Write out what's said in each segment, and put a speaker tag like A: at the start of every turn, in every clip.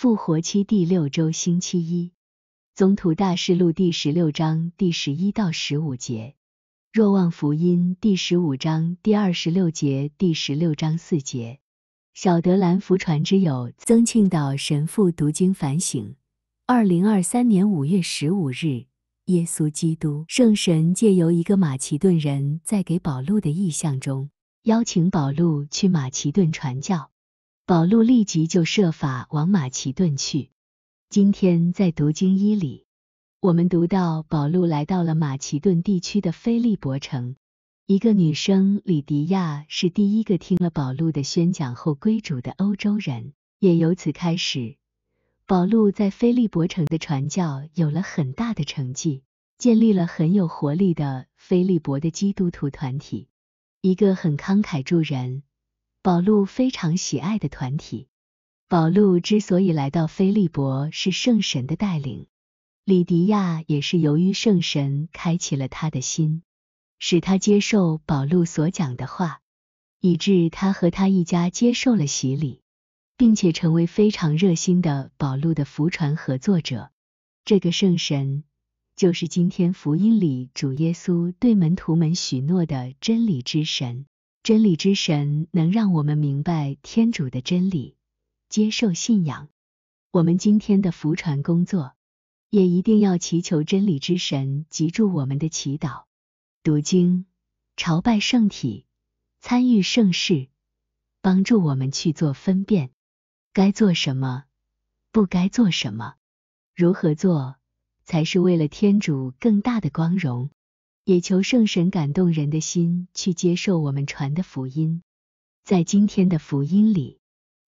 A: 复活期第六周星期一，《宗土大事录》第十六章第十一到十五节，《若望福音》第十五章第二十六节、第十六章四节。小德兰福传之友，曾庆岛神父读经反省。二零二三年五月十五日，耶稣基督圣神借由一个马其顿人在给保禄的意象中，邀请保禄去马其顿传教。保禄立即就设法往马其顿去。今天在读经一里，我们读到保禄来到了马其顿地区的菲利伯城，一个女生李迪亚是第一个听了保禄的宣讲后归主的欧洲人，也由此开始，保禄在菲利伯城的传教有了很大的成绩，建立了很有活力的菲利伯的基督徒团体，一个很慷慨助人。宝路非常喜爱的团体。宝路之所以来到菲利伯，是圣神的带领；里迪亚也是由于圣神开启了他的心，使他接受宝路所讲的话，以致他和他一家接受了洗礼，并且成为非常热心的宝路的福传合作者。这个圣神就是今天福音里主耶稣对门徒们许诺的真理之神。真理之神能让我们明白天主的真理，接受信仰。我们今天的福传工作，也一定要祈求真理之神及助我们的祈祷、读经、朝拜圣体、参与圣事，帮助我们去做分辨：该做什么，不该做什么，如何做才是为了天主更大的光荣。也求圣神感动人的心，去接受我们传的福音。在今天的福音里，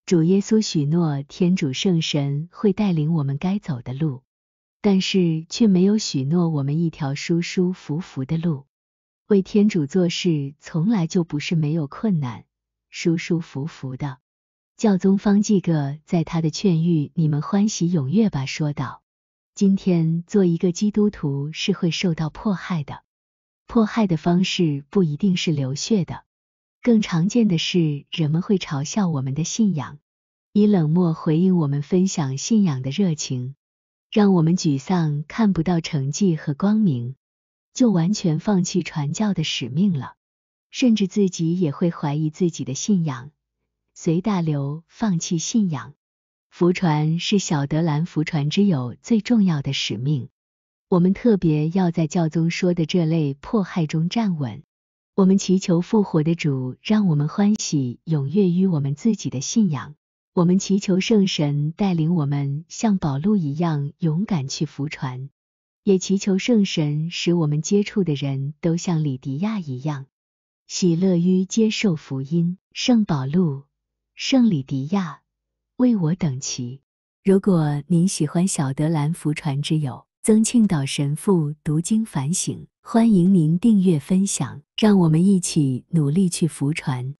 A: 主耶稣许诺天主圣神会带领我们该走的路，但是却没有许诺我们一条舒舒服服的路。为天主做事从来就不是没有困难，舒舒服服的。教宗方济各在他的劝谕《你们欢喜踊跃吧》说道：“今天做一个基督徒是会受到迫害的。”迫害的方式不一定是流血的，更常见的是人们会嘲笑我们的信仰，以冷漠回应我们分享信仰的热情，让我们沮丧，看不到成绩和光明，就完全放弃传教的使命了，甚至自己也会怀疑自己的信仰，随大流放弃信仰。福传是小德兰福传之友最重要的使命。我们特别要在教宗说的这类迫害中站稳。我们祈求复活的主，让我们欢喜踊跃于我们自己的信仰。我们祈求圣神带领我们像宝路一样勇敢去浮传，也祈求圣神使我们接触的人都像里迪亚一样喜乐于接受福音。圣保禄，圣里迪亚，为我等祈。如果您喜欢小德兰浮传之友。曾庆岛神父读经反省，欢迎您订阅分享，让我们一起努力去福传。